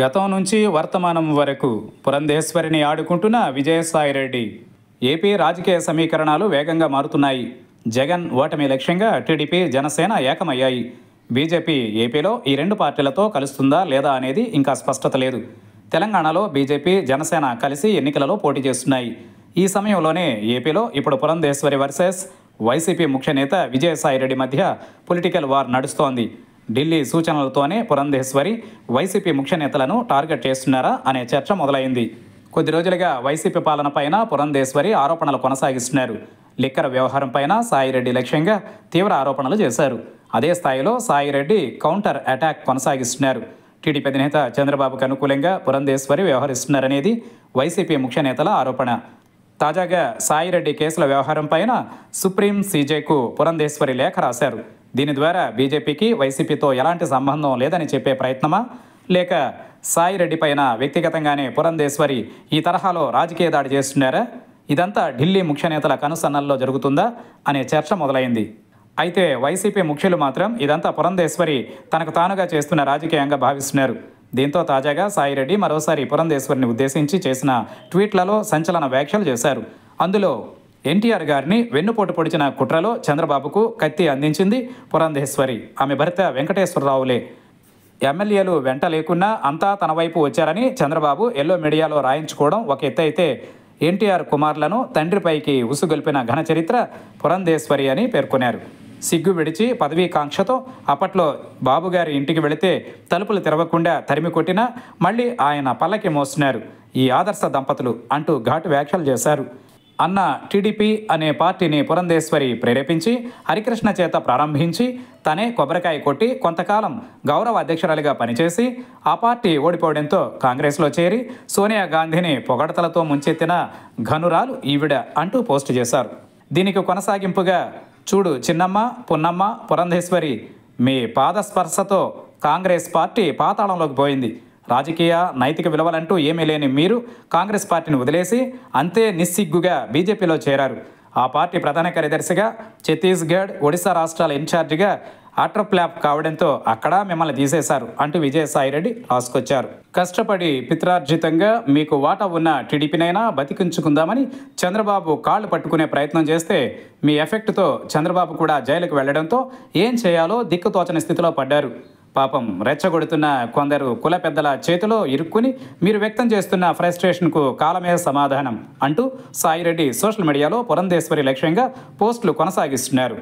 గతం నుంచి వర్తమానం వరకు పురంధేశ్వరిని ఆడుకుంటున్న విజయసాయిరెడ్డి ఏపీ రాజకీయ సమీకరణాలు వేగంగా మారుతున్నాయి జగన్ ఓటమి లక్ష్యంగా టీడీపీ జనసేన ఏకమయ్యాయి బీజేపీ ఏపీలో ఈ రెండు పార్టీలతో కలుస్తుందా లేదా అనేది ఇంకా స్పష్టత లేదు తెలంగాణలో బీజేపీ జనసేన కలిసి ఎన్నికలలో పోటీ చేస్తున్నాయి ఈ సమయంలోనే ఏపీలో ఇప్పుడు పురంధేశ్వరి వర్సెస్ వైసీపీ ముఖ్యనేత విజయసాయిరెడ్డి మధ్య పొలిటికల్ వార్ నడుస్తోంది ఢిల్లీ సూచనలతోనే పురంధేశ్వరి వైసీపీ ముఖ్య నేతలను టార్గెట్ చేస్తున్నారా అనే చర్చ మొదలైంది కొద్ది రోజులుగా వైసీపీ పాలనపైన పురంధేశ్వరి ఆరోపణలు కొనసాగిస్తున్నారు లిక్కర్ వ్యవహారంపైన సాయిరెడ్డి లక్ష్యంగా తీవ్ర ఆరోపణలు చేశారు అదే స్థాయిలో సాయిరెడ్డి కౌంటర్ అటాక్ కొనసాగిస్తున్నారు టీడీపీ అధినేత చంద్రబాబుకు అనుకూలంగా పురంధేశ్వరి వ్యవహరిస్తున్నారనేది వైసీపీ ముఖ్య నేతల ఆరోపణ తాజాగా సాయిరెడ్డి కేసుల వ్యవహారంపైన సుప్రీం సీజేకు పురంధేశ్వరి లేఖ రాశారు దీని ద్వారా బీజేపీకి వైసీపీతో ఎలాంటి సంబంధం లేదని చెప్పే ప్రయత్నమా లేక సాయి రెడ్డి పైన వ్యక్తిగతంగానే పురంధేశ్వరి ఈ తరహాలో రాజకీయ దాడి చేస్తున్నారా ఇదంతా ఢిల్లీ ముఖ్య నేతల కనుసన్నల్లో జరుగుతుందా అనే చర్చ మొదలైంది అయితే వైసీపీ ముఖ్యులు మాత్రం ఇదంతా పురంధేశ్వరి తనకు తానుగా చేస్తున్న రాజకీయంగా భావిస్తున్నారు దీంతో తాజాగా సాయిరెడ్డి మరోసారి పురంధేశ్వరిని ఉద్దేశించి చేసిన ట్వీట్లలో సంచలన వ్యాఖ్యలు చేశారు అందులో ఎన్టీఆర్ గారిని వెన్నుపోటు పొడిచిన కుట్రలో చంద్రబాబుకు కత్తి అందించింది పురంధేశ్వరి ఆమె భర్త వెంకటేశ్వరరావులే ఎమ్మెల్యేలు వెంట లేకున్నా అంతా తన వైపు వచ్చారని చంద్రబాబు ఎల్లో మీడియాలో రాయించుకోవడం ఒక అయితే ఎన్టీఆర్ కుమార్లను తండ్రిపైకి ఉసుగొల్పిన ఘనచరిత్ర పురంధేశ్వరి అని పేర్కొన్నారు సిగ్గు విడిచి పదవీకాంక్షతో అప్పట్లో బాబుగారి ఇంటికి వెళితే తలుపులు తెరవకుండా తరిమి కొట్టినా మళ్ళీ ఆయన పల్లకి మోస్తున్నారు ఈ ఆదర్శ దంపతులు అంటూ ఘాటు వ్యాఖ్యలు చేశారు అన్న టీడీపీ అనే పార్టీని పురంధేశ్వరి ప్రేరేపించి హరికృష్ణ చేత ప్రారంభించి తనే కొబ్బరికాయ కొట్టి కొంతకాలం గౌరవ అధ్యక్షురాలిగా పనిచేసి ఆ పార్టీ ఓడిపోవడంతో కాంగ్రెస్లో చేరి సోనియా గాంధీని పొగడతలతో ముంచెత్తిన ఘనురాలు ఈవిడ అంటూ పోస్టు చేశారు దీనికి కొనసాగింపుగా చూడు చిన్నమ్మ పున్నమ్మ పురంధేశ్వరి మీ పాదస్పర్శతో కాంగ్రెస్ పార్టీ పాతాళంలోకి పోయింది రాజకీయ నైతిక విలువలంటూ ఏమీ లేని మీరు కాంగ్రెస్ పార్టీని వదిలేసి అంతే నిస్సిగ్గుగా బీజేపీలో చేరారు ఆ పార్టీ ప్రధాన కార్యదర్శిగా ఛత్తీస్గఢ్ ఒడిశా రాష్ట్రాల ఇన్ఛార్జిగా అట్రప్లాప్ కావడంతో అక్కడ మిమ్మల్ని తీసేశారు అంటూ విజయసాయిరెడ్డి రాసుకొచ్చారు కష్టపడి పిత్రార్జితంగా మీకు వాటా ఉన్న టీడీపీనైనా బతికించుకుందామని చంద్రబాబు కాళ్ళు పట్టుకునే ప్రయత్నం చేస్తే మీ ఎఫెక్ట్తో చంద్రబాబు కూడా జైలుకు వెళ్లడంతో ఏం చేయాలో దిక్కుతోచని స్థితిలో పడ్డారు పాపం రెచ్చగొడుతున్న కొందరు కుల పెద్దల చేతిలో ఇరుక్కుని మీరు వ్యక్తం చేస్తున్న ఫ్రస్ట్రేషన్కు కాలమే సమాధానం అంటూ సాయిరెడ్డి సోషల్ మీడియాలో పురంధేశ్వరి లక్ష్యంగా పోస్టులు కొనసాగిస్తున్నారు